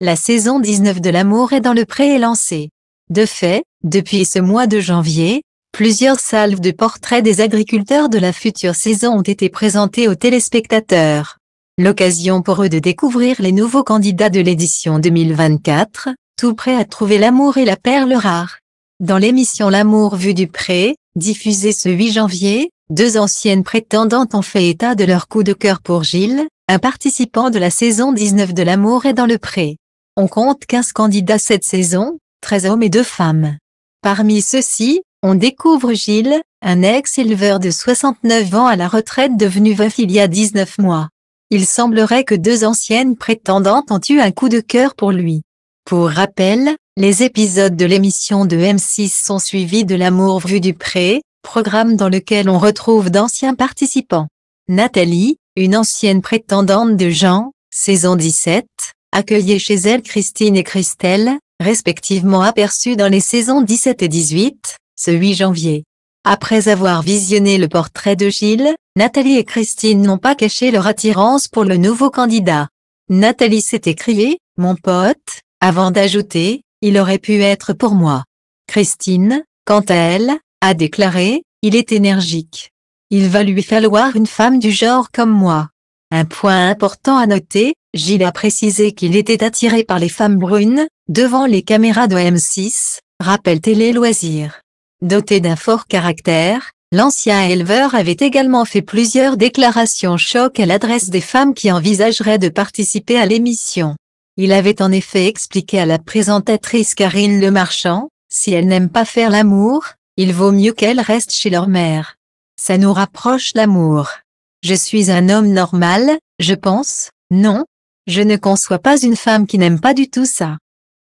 La saison 19 de l'amour est dans le pré est lancée. De fait, depuis ce mois de janvier, plusieurs salves de portraits des agriculteurs de la future saison ont été présentées aux téléspectateurs. L'occasion pour eux de découvrir les nouveaux candidats de l'édition 2024, tout prêts à trouver l'amour et la perle rare. Dans l'émission L'amour vu du pré, diffusée ce 8 janvier, deux anciennes prétendantes ont fait état de leur coup de cœur pour Gilles, un participant de la saison 19 de l'amour est dans le pré. On compte 15 candidats cette saison, 13 hommes et 2 femmes. Parmi ceux-ci, on découvre Gilles, un ex-éleveur de 69 ans à la retraite devenu veuf il y a 19 mois. Il semblerait que deux anciennes prétendantes ont eu un coup de cœur pour lui. Pour rappel, les épisodes de l'émission de M6 sont suivis de l'amour vu du pré, programme dans lequel on retrouve d'anciens participants. Nathalie, une ancienne prétendante de Jean, saison 17, accueillait chez elle Christine et Christelle, respectivement aperçues dans les saisons 17 et 18, ce 8 janvier. Après avoir visionné le portrait de Gilles, Nathalie et Christine n'ont pas caché leur attirance pour le nouveau candidat. Nathalie s'est écriée, mon pote, avant d'ajouter, il aurait pu être pour moi. Christine, quant à elle, a déclaré, il est énergique. Il va lui falloir une femme du genre comme moi. Un point important à noter, Gilles a précisé qu'il était attiré par les femmes brunes, devant les caméras de M6, Rappelle télé loisirs. Doté d'un fort caractère, l'ancien éleveur avait également fait plusieurs déclarations choc à l'adresse des femmes qui envisageraient de participer à l'émission. Il avait en effet expliqué à la présentatrice Karine Lemarchand, si elle n'aime pas faire l'amour, il vaut mieux qu'elle reste chez leur mère. Ça nous rapproche l'amour. Je suis un homme normal, je pense, non, je ne conçois pas une femme qui n'aime pas du tout ça.